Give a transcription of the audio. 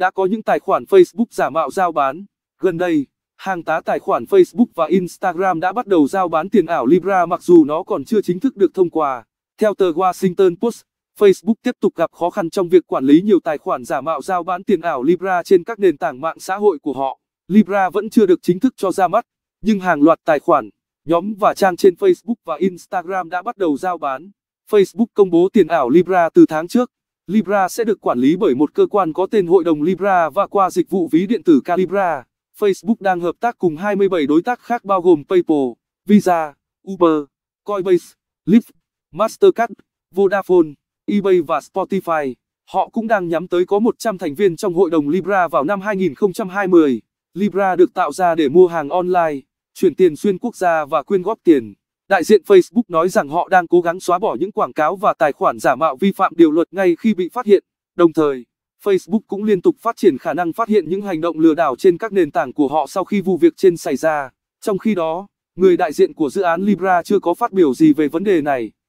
đã có những tài khoản Facebook giả mạo giao bán. Gần đây, hàng tá tài khoản Facebook và Instagram đã bắt đầu giao bán tiền ảo Libra mặc dù nó còn chưa chính thức được thông qua. Theo tờ Washington Post, Facebook tiếp tục gặp khó khăn trong việc quản lý nhiều tài khoản giả mạo giao bán tiền ảo Libra trên các nền tảng mạng xã hội của họ. Libra vẫn chưa được chính thức cho ra mắt, nhưng hàng loạt tài khoản, nhóm và trang trên Facebook và Instagram đã bắt đầu giao bán. Facebook công bố tiền ảo Libra từ tháng trước. Libra sẽ được quản lý bởi một cơ quan có tên Hội đồng Libra và qua dịch vụ ví điện tử Calibra. Facebook đang hợp tác cùng 27 đối tác khác bao gồm PayPal, Visa, Uber, Coinbase, Lyft, Mastercard, Vodafone, eBay và Spotify. Họ cũng đang nhắm tới có 100 thành viên trong hội đồng Libra vào năm 2020. Libra được tạo ra để mua hàng online, chuyển tiền xuyên quốc gia và quyên góp tiền. Đại diện Facebook nói rằng họ đang cố gắng xóa bỏ những quảng cáo và tài khoản giả mạo vi phạm điều luật ngay khi bị phát hiện. Đồng thời, Facebook cũng liên tục phát triển khả năng phát hiện những hành động lừa đảo trên các nền tảng của họ sau khi vụ việc trên xảy ra. Trong khi đó, người đại diện của dự án Libra chưa có phát biểu gì về vấn đề này.